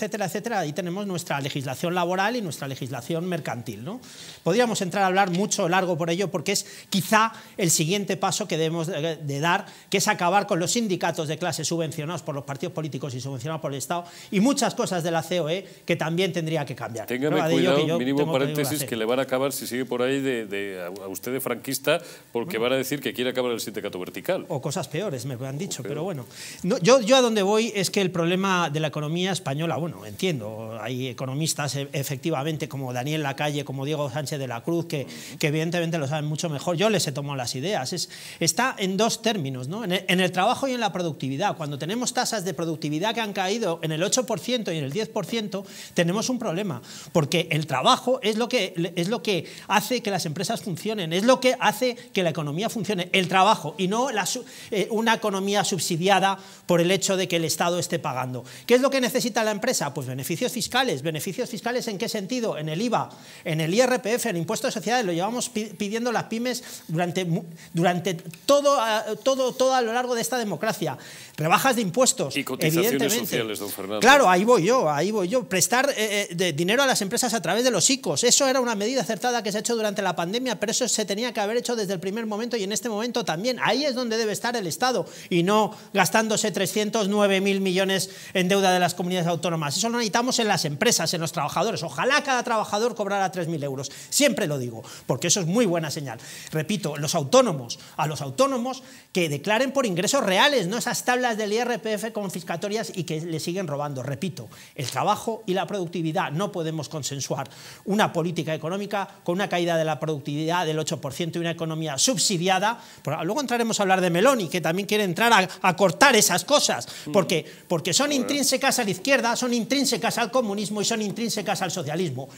etcétera, etcétera. Ahí tenemos nuestra legislación laboral y nuestra legislación mercantil. ¿no? Podríamos entrar a hablar mucho largo por ello porque es quizá el siguiente paso que debemos de, dar, que es acabar con los sindicatos de clase subvencionados por los partidos políticos y subvencionados por el Estado y muchas cosas de la COE que también tendría que cambiar. Téngame cuidado, mínimo paréntesis, e. que, le van a acabar si sigue por ahí de, a usted de franquista porque van a decir que quiere acabar el sindicato vertical. O cosas peores, me han dicho, pero bueno. yo, yo a donde voy es que el problema de la economía española, bueno, bueno, entiendo, hay economistas e, efectivamente como Daniel Lacalle, como Diego Sánchez de la Cruz, que, evidentemente lo saben mucho mejor. Yo les he tomado las ideas. está en dos términos, ¿no? en, el, trabajo y en la productividad. Cuando tenemos tasas de productividad que han caído en el 8% y en el 10%, tenemos un problema, porque el trabajo es lo que, es lo que hace que las empresas funcionen, es lo que hace que la economía funcione, el trabajo, y no eh, una economía subsidiada por el hecho de que el Estado esté pagando. ¿Qué es lo que necesita la empresa? Pues beneficios fiscales. ¿Beneficios fiscales en qué sentido? En el IVA, en el IRPF, en impuestos sociedades. Lo llevamos pidiendo las pymes durante, durante ah, todo, todo, a lo largo de esta democracia. Rebajas de impuestos. Y cotizaciones sociales, don Fernando. Claro, ahí voy yo, ahí voy yo. Prestar eh, eh, de dinero a las empresas a través de los ICOs. Eso era una medida acertada que se ha hecho durante la pandemia, pero eso se tenía que haber hecho desde el primer momento y en este momento también. Ahí es donde debe estar el Estado y no gastándose 309.000 millones en deuda de las comunidades autónomas eso lo necesitamos en las empresas, en los trabajadores. Ojalá cada trabajador cobrara 3.000 euros. Siempre lo digo, porque eso es muy buena señal. Repito, los autónomos, a los autónomos que declaren por ingresos reales, no esas tablas del IRPF confiscatorias y que le siguen robando. Repito, el trabajo y la productividad no podemos consensuar una política económica con una caída de la productividad del 8% y una economía subsidiada. Luego entraremos a hablar de Meloni, que también quiere entrar a, a cortar esas cosas, porque, porque son intrínsecas a la izquierda, son son intrínsecas al comunismo y son intrínsecas al socialismo.